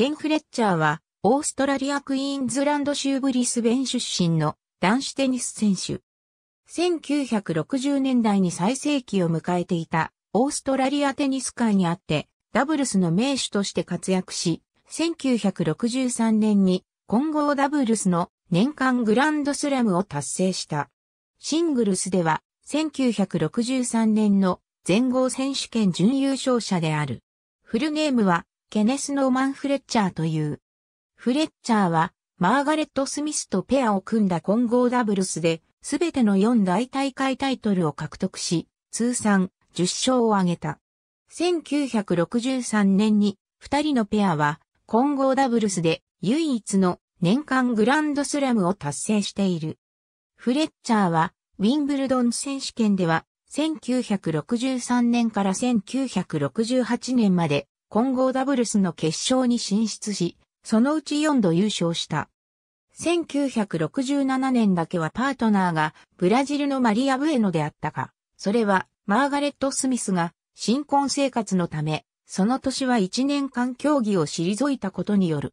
ケン・フレッチャーは、オーストラリアクイーンズランド州ブリスベン出身の男子テニス選手。1960年代に最盛期を迎えていたオーストラリアテニス界にあって、ダブルスの名手として活躍し、1963年に混合ダブルスの年間グランドスラムを達成した。シングルスでは、1963年の全豪選手権準優勝者である。フルゲームは、ケネス・ノーマン・フレッチャーという。フレッチャーは、マーガレット・スミスとペアを組んだ混合ダブルスで、すべての4大大会タイトルを獲得し、通算10勝を挙げた。1963年に、2人のペアは、混合ダブルスで唯一の年間グランドスラムを達成している。フレッチャーは、ウィンブルドン選手権では、1963年から1968年まで混合ダブルスの決勝に進出し、そのうち4度優勝した。1967年だけはパートナーがブラジルのマリア・ブエノであったが、それはマーガレット・スミスが新婚生活のため、その年は1年間競技を退いたことによる。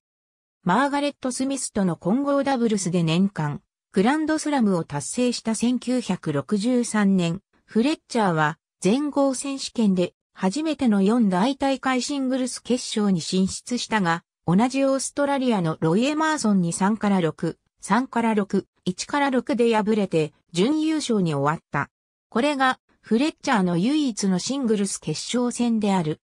マーガレット・スミスとの混合ダブルスで年間、グランドスラムを達成した1963年、フレッチャーは全豪選手権で初めての4大大会シングルス決勝に進出したが、同じオーストラリアのロイ・エマーソンに3から6、3から6、1から6で敗れて準優勝に終わった。これがフレッチャーの唯一のシングルス決勝戦である。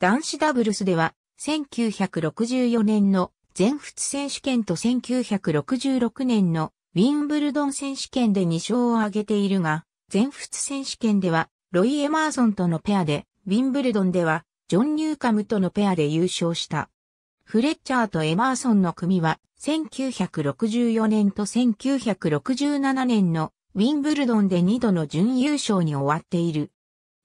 男子ダブルスでは1964年の全仏選手権と1966年のウィンブルドン選手権で2勝を挙げているが、全仏選手権ではロイ・エマーソンとのペアでウィンブルドンでは、ジョン・ニューカムとのペアで優勝した。フレッチャーとエマーソンの組は、1964年と1967年のウィンブルドンで2度の準優勝に終わっている。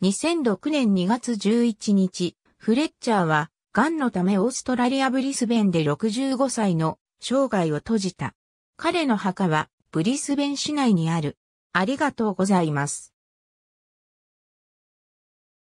2006年2月11日、フレッチャーは、癌のためオーストラリアブリスベンで65歳の生涯を閉じた。彼の墓は、ブリスベン市内にある。ありがとうございます。